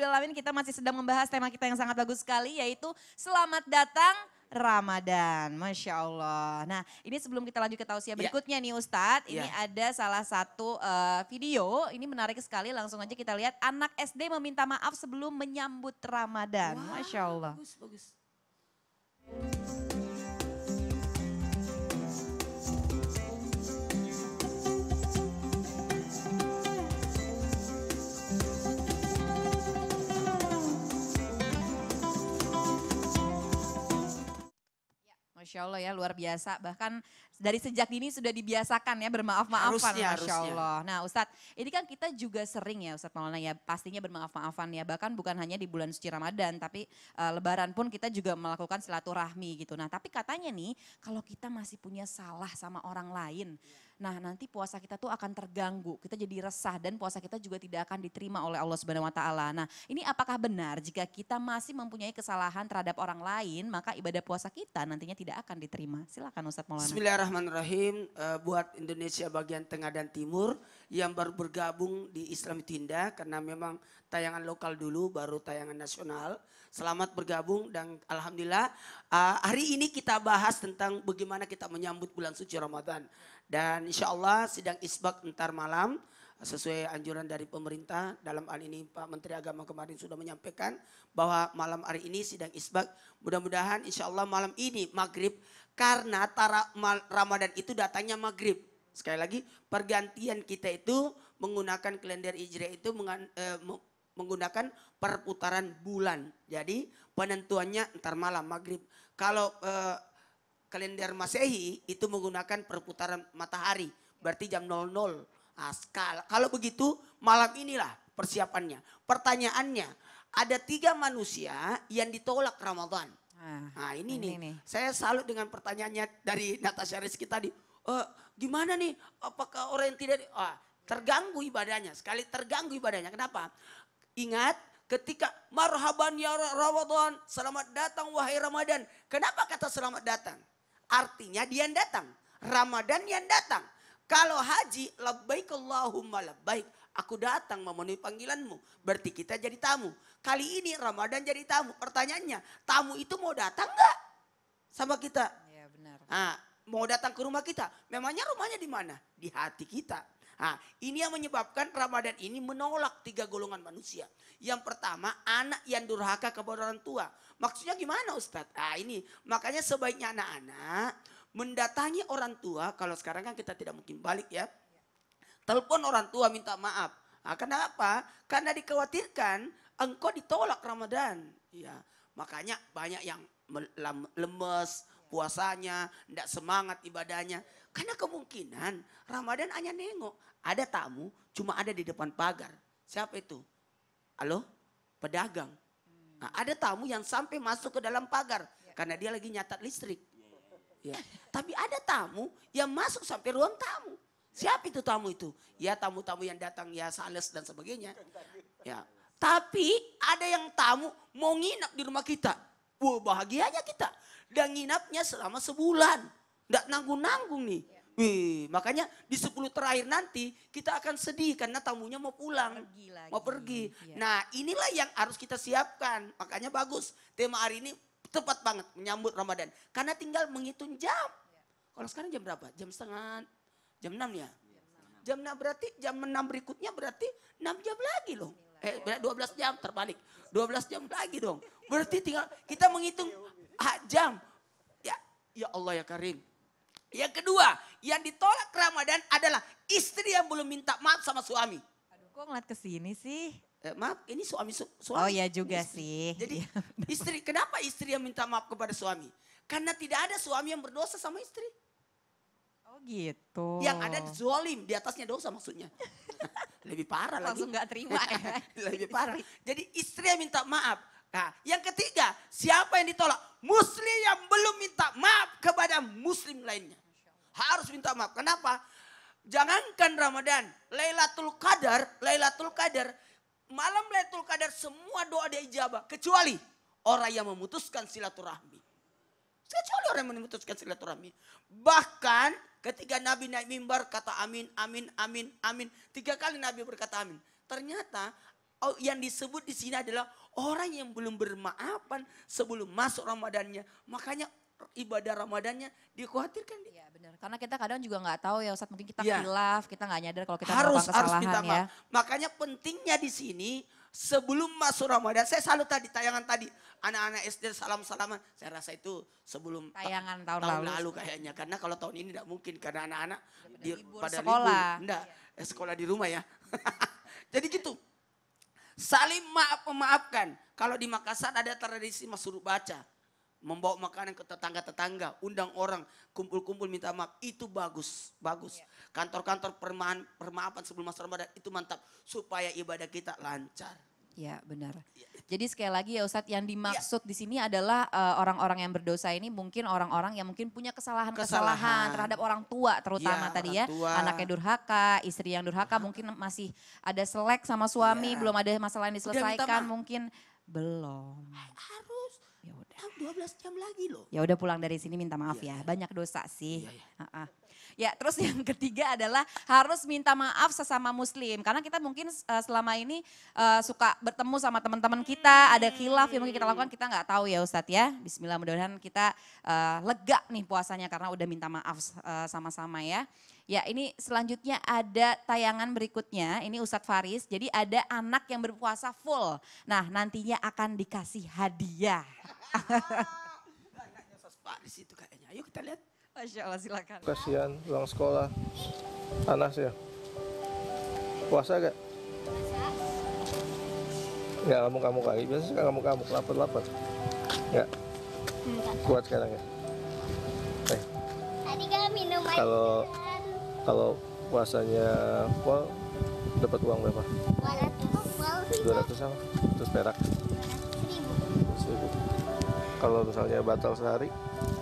alamin kita masih sedang membahas tema kita yang sangat bagus sekali yaitu selamat datang Ramadan. Masya Allah. Nah ini sebelum kita lanjut ke tausiah iya. berikutnya yeah. nih Ustadz. Ini yeah. ada salah satu uh, video. Ini menarik sekali langsung aja kita lihat. Anak SD meminta maaf sebelum menyambut Ramadan. Wow, Masya Allah. Bagus, bagus. Masya Allah ya, luar biasa. Bahkan dari sejak dini sudah dibiasakan ya bermaaf-maafan Masya harusnya. Nah Ustadz, ini kan kita juga sering ya Ustadz Maulana ya pastinya bermaaf-maafan ya. Bahkan bukan hanya di bulan suci Ramadan, tapi uh, lebaran pun kita juga melakukan silaturahmi gitu. Nah tapi katanya nih, kalau kita masih punya salah sama orang lain, Nah nanti puasa kita tuh akan terganggu, kita jadi resah dan puasa kita juga tidak akan diterima oleh Allah Subhanahu Wa Taala. Nah ini apakah benar jika kita masih mempunyai kesalahan terhadap orang lain, maka ibadah puasa kita nantinya tidak akan diterima. Silakan Ustadz Maulana. Bismillahirrahmanirrahim. Eh, buat Indonesia bagian tengah dan timur yang baru bergabung di Islam Tinda karena memang tayangan lokal dulu baru tayangan nasional. Selamat bergabung dan alhamdulillah eh, hari ini kita bahas tentang bagaimana kita menyambut bulan suci Ramadan. Dan dan insya Allah sidang isbak ntar malam eh, sesuai anjuran dari pemerintah dalam hal ini Pak Menteri Agama kemarin sudah menyampaikan bahwa malam hari ini sidang isbak mudah-mudahan insya Allah malam ini maghrib karena tara, Ramadan itu datangnya maghrib. Sekali lagi pergantian kita itu menggunakan kalender Hijriah itu eh, menggunakan perputaran bulan. Jadi penentuannya ntar malam maghrib. Kalau eh, kalender Masehi itu menggunakan perputaran matahari, berarti jam 00. Nah, kalau begitu malam inilah persiapannya. Pertanyaannya, ada tiga manusia yang ditolak Ramadan. Ah, nah ini, ini nih, nih, saya salut dengan pertanyaannya dari Natasha Rizky tadi. Uh, eh, gimana nih, apakah orang yang tidak, uh, terganggu ibadahnya. Sekali terganggu ibadahnya, kenapa? Ingat ketika marhaban ya Ramadan, selamat datang wahai Ramadan. Kenapa kata selamat datang? Artinya dia yang datang. Ramadan yang datang. Kalau haji, labbaik Allahumma labbaik. Aku datang memenuhi panggilanmu. Berarti kita jadi tamu. Kali ini Ramadan jadi tamu. Pertanyaannya, tamu itu mau datang enggak sama kita? Ya benar. Nah, mau datang ke rumah kita. Memangnya rumahnya di mana? Di hati kita. Nah, ini yang menyebabkan Ramadan ini menolak tiga golongan manusia. Yang pertama, anak yang durhaka kepada orang tua. Maksudnya gimana Ustadz? Nah, ini makanya sebaiknya anak-anak mendatangi orang tua. Kalau sekarang kan kita tidak mungkin balik ya. Telepon orang tua minta maaf. Nah, kenapa? Karena dikhawatirkan engkau ditolak Ramadan. Ya, makanya banyak yang lemes, puasanya, tidak semangat ibadahnya. Karena kemungkinan Ramadan hanya nengok. Ada tamu, cuma ada di depan pagar. Siapa itu? Halo? Pedagang. Nah, ada tamu yang sampai masuk ke dalam pagar. Karena dia lagi nyatat listrik. Ya. Tapi ada tamu yang masuk sampai ruang tamu. Siapa itu tamu itu? Ya tamu-tamu yang datang ya sales dan sebagainya. Ya. Tapi ada yang tamu mau nginap di rumah kita. Wah bahagianya kita. Dan nginapnya selama sebulan. Tidak nanggung-nanggung nih. Wih, makanya di sepuluh terakhir nanti kita akan sedih karena tamunya mau pulang, pergi lagi. mau pergi. Ya. Nah, inilah yang harus kita siapkan. Makanya bagus tema hari ini tepat banget menyambut Ramadan. Karena tinggal menghitung jam. Ya. Kalau sekarang jam berapa? Jam setengah jam enam ya. Jam enam berarti jam enam berikutnya berarti enam jam lagi loh. Iya. Eh, dua belas jam terbalik. dua belas jam lagi dong. Berarti tinggal kita menghitung jam. Ya, ya Allah ya Karim. Yang kedua, yang ditolak Ramadan adalah istri yang belum minta maaf sama suami. Aduh, kok ngeliat kesini sih? Eh, maaf, ini suami su suami. Oh ya juga istri. sih. Jadi iya, istri, kenapa istri yang minta maaf kepada suami? Karena tidak ada suami yang berdosa sama istri. Oh gitu. Yang ada zolim di atasnya dosa maksudnya. Lebih parah Langsung lagi. Langsung gak terima ya. Lebih parah. Jadi istri yang minta maaf. Nah, yang ketiga, siapa yang ditolak? Muslim yang belum minta maaf kepada muslim lainnya. Harus minta maaf. Kenapa? Jangankan Ramadan, Lailatul Qadar, Lailatul Qadar, malam Lailatul Qadar semua doa diijabah kecuali orang yang memutuskan silaturahmi. Kecuali orang yang memutuskan silaturahmi. Bahkan ketika Nabi naik mimbar kata amin, amin, amin, amin. Tiga kali Nabi berkata amin. Ternyata Oh, yang disebut di sini adalah orang yang belum bermaafan sebelum masuk Ramadannya. Makanya ibadah Ramadannya dikhawatirkan. Iya benar. Karena kita kadang juga nggak tahu ya Ustaz mungkin kita ya. kita nggak nyadar kalau kita harus, kesalahan harus kita ya. Makanya pentingnya di sini sebelum masuk Ramadan saya selalu tadi tayangan tadi anak-anak SD salam-salaman saya rasa itu sebelum tayangan ta tahun, tahun lalu, lalu kayaknya karena kalau tahun ini tidak mungkin karena anak-anak iya, di pada sekolah. libur enggak iya. Eh, sekolah di rumah ya. Jadi gitu. Saling maaf memaafkan. Kalau di Makassar ada tradisi masuk baca. Membawa makanan ke tetangga-tetangga, undang orang, kumpul-kumpul minta maaf. Itu bagus, bagus. Iya. Kantor-kantor permaafan sebelum masa Ramadan itu mantap. Supaya ibadah kita lancar. Ya benar. Ya. Jadi sekali lagi ya Ustadz yang ya. dimaksud ya. di sini adalah eh, orang-orang uh, yang berdosa ini mungkin orang-orang yang mungkin punya kesalahan-kesalahan terhadap orang tua terutama ya, tadi ya. Tua. Anaknya durhaka, istri yang durhaka mungkin masih ada selek sama suami, ya. belum ada masalah yang diselesaikan mungkin belum. Harus Ya udah. Kan dua 12 jam lagi loh. Ya udah pulang dari sini minta maaf iya, ya. ya. Banyak dosa sih. Ya, ya. Uh -uh. ya terus yang ketiga adalah harus minta maaf sesama muslim. Karena kita mungkin uh, selama ini uh, suka bertemu sama teman-teman kita. Ada khilaf yang mungkin kita lakukan kita nggak tahu ya Ustadz ya. Bismillah mudah-mudahan kita uh, lega nih puasanya karena udah minta maaf sama-sama uh, sama -sama ya. Ya ini selanjutnya ada tayangan berikutnya, ini Ustadz Faris. Jadi ada anak yang berpuasa full. Nah nantinya akan dikasih hadiah. Anaknya Ustadz Faris itu kayaknya. Ayo kita lihat. Masya Allah silakan. Kasihan uang sekolah. Anas ya. Puasa gak? Enggak kamu kamu kali. Biasa suka kamu kamu lapar lapar. Enggak. Hmm. Kuat sekarang ya. Tadi kan minum Kalau kalau puasanya pol dapat uang berapa? 200 sama? terus perak? 1000 kalau misalnya batal sehari?